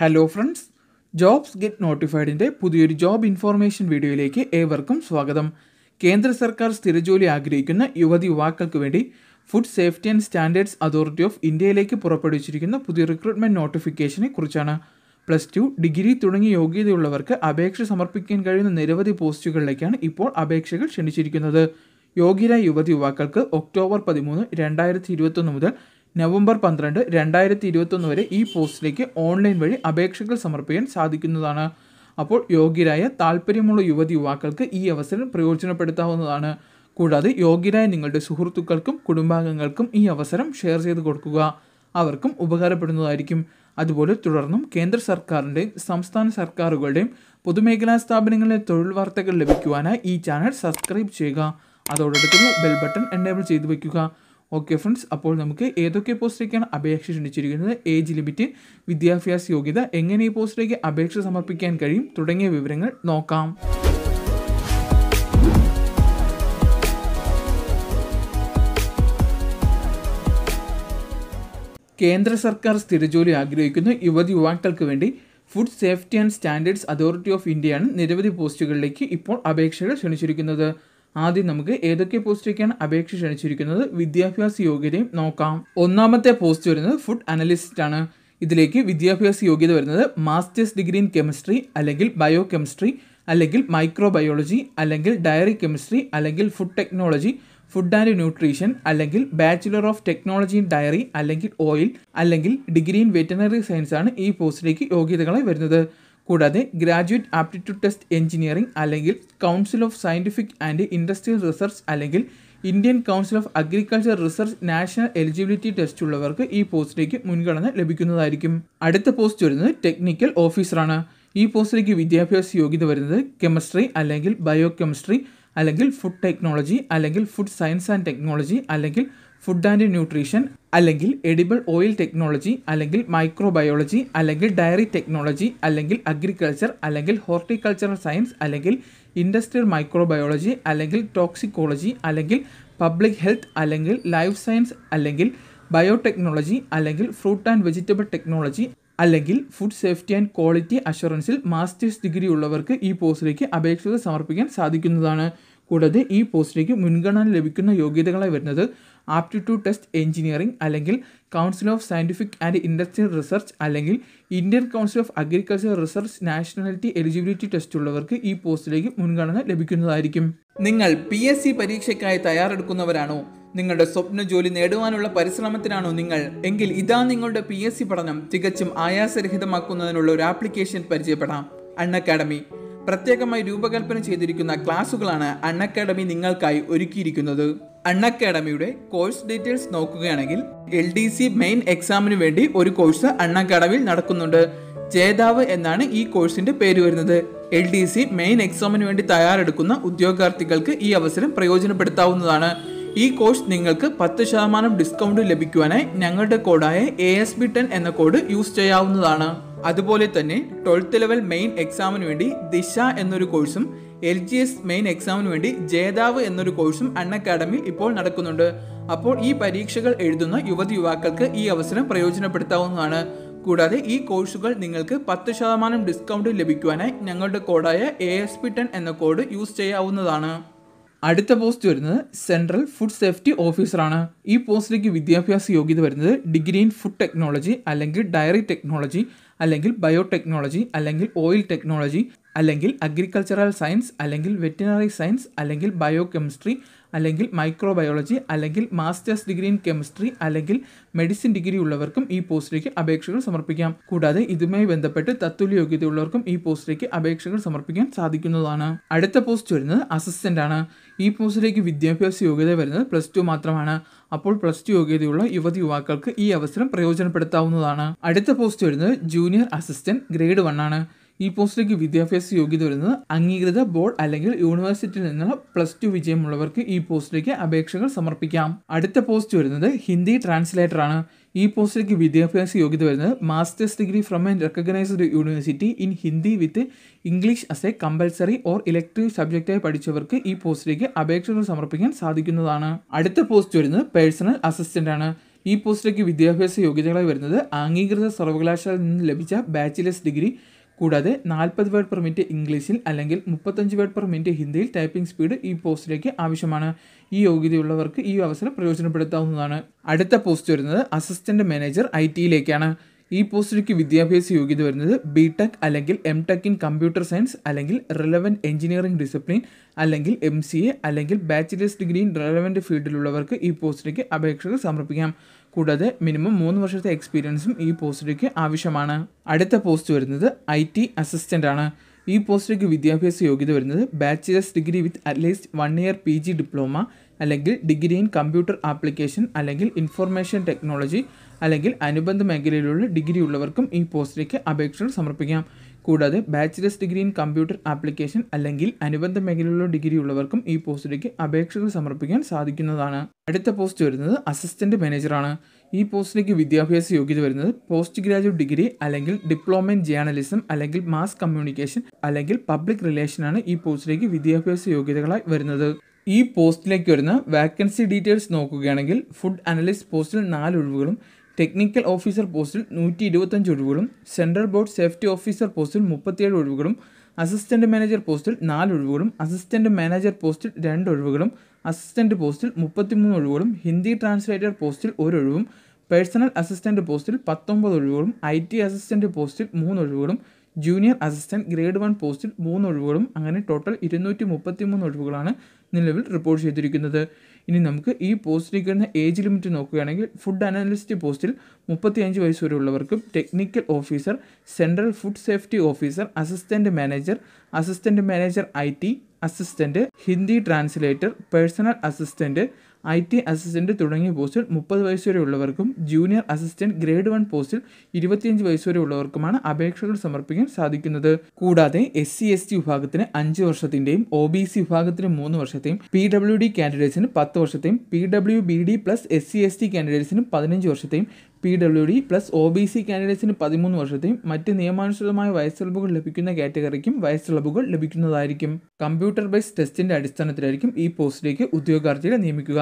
hello friends jobs get നോട്ടിഫൈഡിൻ്റെ പുതിയൊരു job information വീഡിയോയിലേക്ക് ഏവർക്കും സ്വാഗതം കേന്ദ്ര സർക്കാർ സ്ഥിരജോലി ആഗ്രഹിക്കുന്ന യുവതി യുവാക്കൾക്ക് വേണ്ടി food safety and standards authority of ഇന്ത്യയിലേക്ക് പുറപ്പെടുവിച്ചിരിക്കുന്ന പുതിയ റിക്രൂട്ട്മെൻറ്റ് നോട്ടിഫിക്കേഷനെ കുറിച്ചാണ് പ്ലസ് ടു ഡിഗ്രി തുടങ്ങിയ യോഗ്യതയുള്ളവർക്ക് അപേക്ഷ സമർപ്പിക്കാൻ കഴിയുന്ന നിരവധി പോസ്റ്റുകളിലേക്കാണ് ഇപ്പോൾ അപേക്ഷകൾ ക്ഷണിച്ചിരിക്കുന്നത് യോഗ്യരായ യുവതി യുവാക്കൾക്ക് ഒക്ടോബർ പതിമൂന്ന് രണ്ടായിരത്തി ഇരുപത്തൊന്ന് മുതൽ നവംബർ പന്ത്രണ്ട് രണ്ടായിരത്തി ഇരുപത്തൊന്ന് വരെ ഈ പോസ്റ്റിലേക്ക് ഓൺലൈൻ വഴി അപേക്ഷകൾ സമർപ്പിക്കാൻ സാധിക്കുന്നതാണ് അപ്പോൾ യോഗ്യരായ താല്പര്യമുള്ള യുവതി യുവാക്കൾക്ക് ഈ അവസരം പ്രയോജനപ്പെടുത്താവുന്നതാണ് കൂടാതെ യോഗ്യരായ നിങ്ങളുടെ സുഹൃത്തുക്കൾക്കും കുടുംബാംഗങ്ങൾക്കും ഈ അവസരം ഷെയർ ചെയ്ത് കൊടുക്കുക അവർക്കും ഉപകാരപ്പെടുന്നതായിരിക്കും അതുപോലെ തുടർന്നും കേന്ദ്ര സർക്കാരിൻ്റെയും സംസ്ഥാന സർക്കാരുകളുടെയും പൊതുമേഖലാ സ്ഥാപനങ്ങളിലെ തൊഴിൽ വാർത്തകൾ ലഭിക്കുവാനായി ഈ ചാനൽ സബ്സ്ക്രൈബ് ചെയ്യുക അതോടൊപ്പം ബെൽ ബട്ടൺ എനേബിൾ ചെയ്തു വയ്ക്കുക ഓക്കെ ഫ്രണ്ട്സ് അപ്പോൾ നമുക്ക് ഏതൊക്കെ പോസ്റ്റിലേക്കാണ് അപേക്ഷ ക്ഷണിച്ചിരിക്കുന്നത് ഏജ് ലിമിറ്റ് വിദ്യാഭ്യാസ യോഗ്യത എങ്ങനെ ഈ പോസ്റ്റിലേക്ക് അപേക്ഷ സമർപ്പിക്കാൻ കഴിയും തുടങ്ങിയ വിവരങ്ങൾ നോക്കാം കേന്ദ്ര സർക്കാർ സ്ഥിരജോലി ആഗ്രഹിക്കുന്ന യുവതി യുവാക്കൾക്ക് വേണ്ടി food safety and standards authority of ഇന്ത്യയാണ് നിരവധി പോസ്റ്റുകളിലേക്ക് ഇപ്പോൾ അപേക്ഷകൾ ക്ഷണിച്ചിരിക്കുന്നത് ആദ്യം നമുക്ക് ഏതൊക്കെ പോസ്റ്റിലേക്കാണ് അപേക്ഷ ക്ഷണിച്ചിരിക്കുന്നത് വിദ്യാഭ്യാസ യോഗ്യതയും നോക്കാം ഒന്നാമത്തെ പോസ്റ്റ് വരുന്നത് ഫുഡ് അനലിസ്റ്റ് ആണ് ഇതിലേക്ക് വിദ്യാഭ്യാസ യോഗ്യത വരുന്നത് മാസ്റ്റേഴ്സ് ഡിഗ്രി ഇൻ കെമിസ്ട്രി അല്ലെങ്കിൽ ബയോ കെമിസ്ട്രി അല്ലെങ്കിൽ മൈക്രോബയോളജി അല്ലെങ്കിൽ ഡയറി കെമിസ്ട്രി അല്ലെങ്കിൽ food technology food and nutrition അല്ലെങ്കിൽ bachelor of technology in dairy അല്ലെങ്കിൽ ഓയിൽ അല്ലെങ്കിൽ ഡിഗ്രി ഇൻ വെറ്റനറി സയൻസ് ആണ് ഈ പോസ്റ്റിലേക്ക് യോഗ്യതകളായി വരുന്നത് കൂടാതെ ഗ്രാജുവേറ്റ് ആപ്റ്റിറ്റ്യൂഡ് ടെസ്റ്റ് എഞ്ചിനീയറിംഗ് അല്ലെങ്കിൽ council of scientific and industrial research അല്ലെങ്കിൽ Indian council of agriculture research national eligibility test ഉള്ളവർക്ക് ഈ പോസ്റ്റിലേക്ക് മുൻഗണന ലഭിക്കുന്നതായിരിക്കും അടുത്ത പോസ്റ്റ് വരുന്നത് ടെക്നിക്കൽ ഓഫീസറാണ് ഈ പോസ്റ്റിലേക്ക് വിദ്യാഭ്യാസ യോഗ്യത വരുന്നത് കെമിസ്ട്രി അല്ലെങ്കിൽ ബയോ കെമിസ്ട്രി അല്ലെങ്കിൽ ഫുഡ് ടെക്നോളജി അല്ലെങ്കിൽ ഫുഡ് സയൻസ് ആൻഡ് ടെക്നോളജി അല്ലെങ്കിൽ ഫുഡ് ആൻഡ് ന്യൂട്രീഷൻ അല്ലെങ്കിൽ എഡിബിൾ ഓയിൽ ടെക്നോളജി അല്ലെങ്കിൽ മൈക്രോബയോളജി അല്ലെങ്കിൽ ഡയറി ടെക്നോളജി അല്ലെങ്കിൽ അഗ്രികൾച്ചർ അല്ലെങ്കിൽ ഹോർട്ടിക്കൾച്ചറൽ സയൻസ് അല്ലെങ്കിൽ ഇൻഡസ്ട്രിയൽ മൈക്രോബയോളജി അല്ലെങ്കിൽ ടോക്സിക്കോളജി അല്ലെങ്കിൽ പബ്ലിക് ഹെൽത്ത് അല്ലെങ്കിൽ ലൈഫ് സയൻസ് അല്ലെങ്കിൽ ബയോടെക്നോളജി അല്ലെങ്കിൽ ഫ്രൂട്ട് ആൻഡ് വെജിറ്റബിൾ ടെക്നോളജി അല്ലെങ്കിൽ ഫുഡ് സേഫ്റ്റി ആൻഡ് ക്വാളിറ്റി അഷുറൻസിൽ മാസ്റ്റേഴ്സ് ഡിഗ്രി ഉള്ളവർക്ക് ഈ പോസ്റ്റിലേക്ക് അപേക്ഷകൾ സമർപ്പിക്കാൻ സാധിക്കുന്നതാണ് കൂടാതെ ഈ പോസ്റ്റിലേക്ക് മുൻഗണന ലഭിക്കുന്ന യോഗ്യതകളായി വരുന്നത് ആപ്റ്റിറ്റ്യൂഡ് ടെസ്റ്റ് എഞ്ചിനീയറിംഗ് അല്ലെങ്കിൽ council of scientific and industrial research അല്ലെങ്കിൽ Indian council of agriculture research nationality eligibility test ഉള്ളവർക്ക് ഈ പോസ്റ്റിലേക്ക് മുൻഗണന ലഭിക്കുന്നതായിരിക്കും നിങ്ങൾ പി എസ് സി പരീക്ഷയ്ക്കായി തയ്യാറെടുക്കുന്നവരാണോ നിങ്ങളുടെ സ്വപ്ന ജോലി നേടുവാനുള്ള പരിശ്രമത്തിനാണോ നിങ്ങൾ എങ്കിൽ ഇതാ നിങ്ങളുടെ പി എസ് സി പഠനം തികച്ചും ആയാസരഹിതമാക്കുന്നതിനുള്ള ഒരു ആപ്ലിക്കേഷൻ പരിചയപ്പെടാം അൺ അക്കാഡമി പ്രത്യേകമായി രൂപകൽപ്പന ചെയ്തിരിക്കുന്ന ക്ലാസ്സുകളാണ് അൺ അക്കാഡമി നിങ്ങൾക്കായി ഒരുക്കിയിരിക്കുന്നത് അൺ അക്കാഡമിയുടെ കോഴ്സ് ഡീറ്റെയിൽസ് നോക്കുകയാണെങ്കിൽ എൽ ഡി സി മെയിൻ എക്സാമിന് വേണ്ടി ഒരു കോഴ്സ് അൺ അക്കാഡമിയിൽ നടക്കുന്നുണ്ട് ജേതാവ് എന്നാണ് ഈ കോഴ്സിന്റെ പേര് വരുന്നത് എൽ ഡി സി മെയിൻ എക്സാമിന് വേണ്ടി തയ്യാറെടുക്കുന്ന ഉദ്യോഗാർത്ഥികൾക്ക് ഈ അവസരം പ്രയോജനപ്പെടുത്താവുന്നതാണ് ഈ കോഴ്സ് നിങ്ങൾക്ക് പത്ത് ശതമാനം ഡിസ്കൗണ്ട് ലഭിക്കുവാനായി ഞങ്ങളുടെ കോഡായ എ എസ് ബി ടെൻ എന്ന കോഡ് യൂസ് ചെയ്യാവുന്നതാണ് അതുപോലെ തന്നെ ട്വൽത്ത് ലെവൽ മെയിൻ എക്സാമിന് വേണ്ടി ദിശ എന്നൊരു കോഴ്സും എൽ ജി എസ് മെയിൻ എക്സാമിന് വേണ്ടി ജേതാവ് എന്നൊരു കോഴ്സും അൺ അക്കാഡമി ഇപ്പോൾ നടക്കുന്നുണ്ട് അപ്പോൾ ഈ പരീക്ഷകൾ എഴുതുന്ന യുവതി യുവാക്കൾക്ക് ഈ അവസരം പ്രയോജനപ്പെടുത്താവുന്നതാണ് കൂടാതെ ഈ കോഴ്സുകൾ നിങ്ങൾക്ക് പത്ത് ശതമാനം ഡിസ്കൗണ്ട് ലഭിക്കുവാനായി ഞങ്ങളുടെ കോഡായ എ എസ് പി ടെൻ എന്ന കോഡ് യൂസ് ചെയ്യാവുന്നതാണ് അടുത്ത പോസ്റ്റ് വരുന്നത് സെൻട്രൽ ഫുഡ് സേഫ്റ്റി ഓഫീസറാണ് ഈ പോസ്റ്റിലേക്ക് വിദ്യാഭ്യാസ യോഗ്യത വരുന്നത് ഡിഗ്രി ഇൻ ഫുഡ് ടെക്നോളജി അല്ലെങ്കിൽ ഡയറി ടെക്നോളജി അല്ലെങ്കിൽ ബയോടെക്നോളജി അല്ലെങ്കിൽ ഓയിൽ ടെക്നോളജി അല്ലെങ്കിൽ അഗ്രികൾച്ചറൽ സയൻസ് അല്ലെങ്കിൽ വെറ്റിനറി സയൻസ് അല്ലെങ്കിൽ ബയോ കെമിസ്ട്രി അല്ലെങ്കിൽ മൈക്രോബയോളജി അല്ലെങ്കിൽ മാസ്റ്റേഴ്സ് ഡിഗ്രി ഇൻ കെമിസ്ട്രി അല്ലെങ്കിൽ മെഡിസിൻ ഡിഗ്രി ഉള്ളവർക്കും ഈ പോസ്റ്റിലേക്ക് അപേക്ഷകൾ സമർപ്പിക്കാം കൂടാതെ ഇതുമായി ബന്ധപ്പെട്ട് തത്തുല്യ യോഗ്യതയുള്ളവർക്കും ഈ പോസ്റ്റിലേക്ക് അപേക്ഷകൾ സമർപ്പിക്കാൻ സാധിക്കുന്നതാണ് അടുത്ത പോസ്റ്റ് വരുന്നത് അസിസ്റ്റന്റ് ആണ് ഈ പോസ്റ്റിലേക്ക് വിദ്യാഭ്യാസ യോഗ്യത വരുന്നത് പ്ലസ് ടു മാത്രമാണ് അപ്പോൾ പ്ലസ് ടു യോഗ്യതയുള്ള യുവതി യുവാക്കൾക്ക് ഈ അവസരം പ്രയോജനപ്പെടുത്താവുന്നതാണ് അടുത്ത പോസ്റ്റ് വരുന്നത് ജൂനിയർ അസിസ്റ്റന്റ് ഗ്രേഡ് വൺ ആണ് ഈ പോസ്റ്റിലേക്ക് വിദ്യാഭ്യാസ യോഗ്യത വരുന്നത് അംഗീകൃത ബോർഡ് അല്ലെങ്കിൽ യൂണിവേഴ്സിറ്റിയിൽ നിന്നുള്ള പ്ലസ് ടു വിജയമുള്ളവർക്ക് ഈ പോസ്റ്റിലേക്ക് അപേക്ഷകൾ സമർപ്പിക്കാം അടുത്ത പോസ്റ്റ് വരുന്നത് ഹിന്ദി ട്രാൻസ്ലേറ്റർ ആണ് ഈ പോസ്റ്റിലേക്ക് വിദ്യാഭ്യാസ യോഗ്യത വരുന്നത് masters degree from an recognised university in Hindi with English as a compulsory or elective സബ്ജക്റ്റായി പഠിച്ചവർക്ക് ഈ പോസ്റ്റിലേക്ക് അപേക്ഷകൾ സമർപ്പിക്കാൻ സാധിക്കുന്നതാണ് അടുത്ത പോസ്റ്റ് വരുന്നത് പേഴ്സണൽ അസിസ്റ്റൻ്റ് ആണ് ഈ പോസ്റ്റിലേക്ക് വിദ്യാഭ്യാസ യോഗ്യതകളായി വരുന്നത് അംഗീകൃത സർവകലാശാലയിൽ നിന്ന് ലഭിച്ച ബാച്ചിലേഴ്സ് ഡിഗ്രി കൂടാതെ നാൽപ്പത് വേർഡ് പെർ മിനിറ്റ് ഇംഗ്ലീഷിൽ അല്ലെങ്കിൽ മുപ്പത്തഞ്ച് വേർഡ് പെർ മിനിറ്റ് ഹിന്ദിയിൽ ടൈപ്പിംഗ് സ്പീഡ് ഈ പോസ്റ്റിലേക്ക് ആവശ്യമാണ് ഈ യോഗ്യതയുള്ളവർക്ക് ഈ അവസരം പ്രയോജനപ്പെടുത്താവുന്നതാണ് അടുത്ത പോസ്റ്റ് വരുന്നത് അസിസ്റ്റന്റ് മാനേജർ ഐ ടിയിലേക്കാണ് ഈ പോസ്റ്റിലേക്ക് വിദ്യാഭ്യാസ യോഗ്യത വരുന്നത് ബി ടെക് അല്ലെങ്കിൽ M tech in computer science അല്ലെങ്കിൽ റിലവൻറ്റ് എഞ്ചിനീയറിംഗ് ഡിസിപ്ലിൻ അല്ലെങ്കിൽ എം സി എ അല്ലെങ്കിൽ ബാച്ചിലേഴ്സ് ഡിഗ്രി ഇൻ റിലവൻറ്റ് ഫീൽഡിലുള്ളവർക്ക് ഈ പോസ്റ്റിലേക്ക് അപേക്ഷകൾ സമർപ്പിക്കാം കൂടാതെ മിനിമം മൂന്ന് വർഷത്തെ എക്സ്പീരിയൻസും ഈ പോസ്റ്റിലേക്ക് ആവശ്യമാണ് അടുത്ത പോസ്റ്റ് വരുന്നത് ഐ ടി അസിസ്റ്റൻ്റ് ആണ് ഈ പോസ്റ്റിലേക്ക് വിദ്യാഭ്യാസ യോഗ്യത വരുന്നത് bachelors degree with at least one year P G diploma അല്ലെങ്കിൽ ഡിഗ്രി ഇൻ കമ്പ്യൂട്ടർ ആപ്ലിക്കേഷൻ അല്ലെങ്കിൽ ഇൻഫർമേഷൻ ടെക്നോളജി അല്ലെങ്കിൽ അനുബന്ധ മേഖലയിലുള്ള ഡിഗ്രി ഉള്ളവർക്കും ഈ പോസ്റ്റിലേക്ക് അപേക്ഷകൾ സമർപ്പിക്കാം കൂടാതെ bachelors degree in computer application അല്ലെങ്കിൽ അനുബന്ധ മേഖലയിലുള്ള ഡിഗ്രി ഉള്ളവർക്കും ഈ പോസ്റ്റിലേക്ക് അപേക്ഷകൾ സമർപ്പിക്കാൻ സാധിക്കുന്നതാണ് അടുത്ത പോസ്റ്റ് വരുന്നത് അസിസ്റ്റന്റ് മാനേജറാണ് ഈ പോസ്റ്റിലേക്ക് വിദ്യാഭ്യാസ യോഗ്യത വരുന്നത് പോസ്റ്റ് ഗ്രാജുവേറ്റ് ഡിഗ്രി അല്ലെങ്കിൽ ഡിപ്ലോമ ഇൻ ജേർണലിസം അല്ലെങ്കിൽ മാസ് കമ്മ്യൂണിക്കേഷൻ അല്ലെങ്കിൽ പബ്ലിക് റിലേഷൻ ആണ് ഈ പോസ്റ്റിലേക്ക് വിദ്യാഭ്യാസ യോഗ്യതകളായി വരുന്നത് ഈ പോസ്റ്റിലേക്ക് വരുന്ന വാക്കൻസി ഡീറ്റെയിൽസ് നോക്കുകയാണെങ്കിൽ ഫുഡ് അനലിസ്റ്റ് പോസ്റ്റിൽ നാല് ഒഴിവുകളും ടെക്നിക്കൽ ഓഫീസർ പോസ്റ്റിൽ നൂറ്റി ഇരുപത്തഞ്ച് ഒഴിവുകളും സെൻട്രൽ ബോർഡ് സേഫ്റ്റി ഓഫീസർ പോസ്റ്റിൽ മുപ്പത്തിയേഴ് ഒഴിവുകളും അസിസ്റ്റൻറ്റ് മാനേജർ പോസ്റ്റിൽ നാല് ഒഴിവുകളും അസിസ്റ്റൻറ്റ് മാനേജർ പോസ്റ്റിൽ രണ്ട് ഒഴിവുകളും അസിസ്റ്റൻറ്റ് പോസ്റ്റിൽ മുപ്പത്തിമൂന്ന് ഒഴിവുകളും ഹിന്ദി ട്രാൻസ്ലേറ്റർ പോസ്റ്റിൽ ഒരു ഒഴിവും പേഴ്സണൽ അസിസ്റ്റൻറ്റ് പോസ്റ്റിൽ പത്തൊമ്പത് ഒഴിവുകളും ഐ ടി അസിസ്റ്റൻറ്റ് പോസ്റ്റിൽ മൂന്ന് ഒഴിവുകളും ജൂനിയർ അസിസ്റ്റൻറ്റ് ഗ്രേഡ് വൺ പോസ്റ്റിൽ മൂന്ന് ഒഴിവുകളും അങ്ങനെ ടോട്ടൽ ഇരുന്നൂറ്റി മുപ്പത്തി മൂന്ന് ഒഴിവുകളാണ് നിലവിൽ റിപ്പോർട്ട് ചെയ്തിരിക്കുന്നത് ഇനി നമുക്ക് ഈ പോസ്റ്റിരിക്കുന്ന ഏജ് ലിമിറ്റ് നോക്കുകയാണെങ്കിൽ ഫുഡ് അനാലിസ്റ്റ് പോസ്റ്റിൽ മുപ്പത്തിയഞ്ച് വയസ്സ് വരെ ഉള്ളവർക്കും technical officer central food safety officer assistant manager assistant manager I T assistant Hindi translator personal assistant I T assistant തുടങ്ങിയ പോസ്റ്റിൽ മുപ്പത് വയസ്സ് വരെ ഉള്ളവർക്കും ജൂനിയർ അസിസ്റ്റൻറ്റ് ഗ്രേഡ് വൺ പോസ്റ്റിൽ ഇരുപത്തിയഞ്ച് വയസ്സ് വരെ ഉള്ളവർക്കുമാണ് അപേക്ഷകൾ സമർപ്പിക്കാൻ സാധിക്കുന്നത് കൂടാതെ എസ് സി എസ് ടി വിഭാഗത്തിന് അഞ്ച് വർഷത്തിൻ്റെയും ഒ ബി സി വിഭാഗത്തിന് മൂന്ന് വർഷത്തെയും പി ഡബ്ല്യു ഡി കാൻഡിഡേറ്റ്സിന് പത്ത് വർഷത്തെയും P W B D plus S C S T കാൻഡിഡേറ്റ്സിന് പതിനഞ്ച് വർഷത്തെയും P W D plus O B C കാൻഡിഡേറ്റ്സിന് പതിമൂന്ന് വർഷത്തെയും മറ്റ് നിയമാനുസൃതമായ വയസ്സിളവുകൾ ലഭിക്കുന്ന കാറ്റഗറിക്കും വയസ്സിളവുകൾ ലഭിക്കുന്നതായിരിക്കും കമ്പ്യൂട്ടർ ബേസ്ഡ് ടെസ്റ്റിൻ്റെ അടിസ്ഥാനത്തിലായിരിക്കും ഈ പോസ്റ്റിലേക്ക് ഉദ്യോഗാർത്ഥികളെ നിയമിക്കുക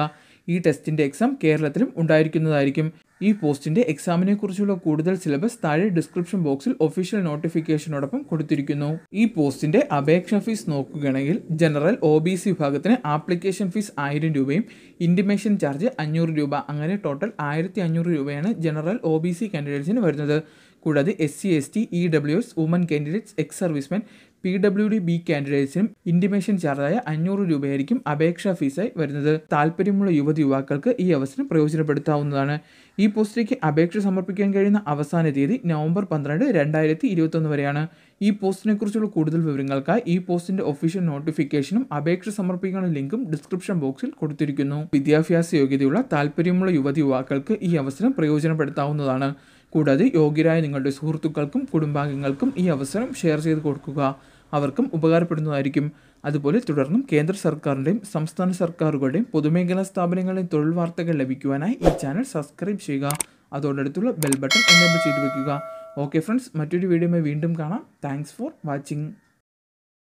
ഈ ടെസ്റ്റിൻ്റെ എക്സാം കേരളത്തിലും ഉണ്ടായിരിക്കുന്നതായിരിക്കും ഈ പോസ്റ്റിൻ്റെ എക്സാമിനെ കുറിച്ചുള്ള കൂടുതൽ സിലബസ് താഴെ ഡിസ്ക്രിപ്ഷൻ ബോക്സിൽ ഒഫീഷ്യൽ നോട്ടിഫിക്കേഷനോടൊപ്പം കൊടുത്തിരിക്കുന്നു ഈ പോസ്റ്റിൻ്റെ അപേക്ഷാ ഫീസ് നോക്കുകയാണെങ്കിൽ ജനറൽ ഒ ബി സി വിഭാഗത്തിന് ആപ്ലിക്കേഷൻ ഫീസ് ആയിരം രൂപയും ഇൻറ്റിമേഷൻ ചാർജ് അഞ്ഞൂറ് രൂപ അങ്ങനെ ടോട്ടൽ ആയിരത്തി അഞ്ഞൂറ് രൂപയാണ് ജനറൽ ഒ ബി സി കാൻഡിഡേറ്റ്സിന് വരുന്നത് കൂടാതെ S C S T E W S woman candidates ex servicemen P W D B കാൻഡിഡേറ്റ്സിനും ഇൻറ്റിമേഷൻ ചാർജായ അഞ്ഞൂറ് രൂപയായിരിക്കും അപേക്ഷാ ഫീസായി വരുന്നത് താല്പര്യമുള്ള യുവതി യുവാക്കൾക്ക് ഈ അവസരം പ്രയോജനപ്പെടുത്താവുന്നതാണ് ഈ പോസ്റ്റിലേക്ക് അപേക്ഷ സമർപ്പിക്കാൻ കഴിയുന്ന അവസാന തീയതി നവംബർ പന്ത്രണ്ട് രണ്ടായിരത്തി ഇരുപത്തൊന്ന് വരെയാണ് ഈ പോസ്റ്റിനെക്കുറിച്ചുള്ള കൂടുതൽ വിവരങ്ങൾക്കായി ഈ പോസ്റ്റിന്റെ ഒഫീഷ്യൽ നോട്ടിഫിക്കേഷനും അപേക്ഷ സമർപ്പിക്കാനുള്ള ലിങ്കും ഡിസ്ക്രിപ്ഷൻ ബോക്സിൽ കൊടുത്തിരിക്കുന്നു വിദ്യാഭ്യാസ യോഗ്യതയുള്ള താല്പര്യമുള്ള യുവതി യുവാക്കൾക്ക് ഈ അവസരം പ്രയോജനപ്പെടുത്താവുന്നതാണ് കൂടാതെ യോഗ്യരായ നിങ്ങളുടെ സുഹൃത്തുക്കൾക്കും കുടുംബാംഗങ്ങൾക്കും ഈ അവസരം ഷെയർ ചെയ്ത് കൊടുക്കുക അവർക്കും ഉപകാരപ്പെടുന്നതായിരിക്കും അതുപോലെ തുടർന്നും കേന്ദ്ര സർക്കാരിൻ്റെയും സംസ്ഥാന സർക്കാരുകളുടെയും പൊതുമേഖലാ സ്ഥാപനങ്ങളുടെയും തൊഴിൽ വാർത്തകൾ ലഭിക്കുവാനായി ഈ ചാനൽ സബ്സ്ക്രൈബ് ചെയ്യുക അതോടടുത്തുള്ള ബെൽ ബട്ടൺ എനേബിൾ ചെയ്തു വയ്ക്കുക ഓക്കെ ഫ്രണ്ട്സ് മറ്റൊരു വീഡിയോയുമായി വീണ്ടും കാണാം താങ്ക്സ് ഫോർ വാച്ചിങ്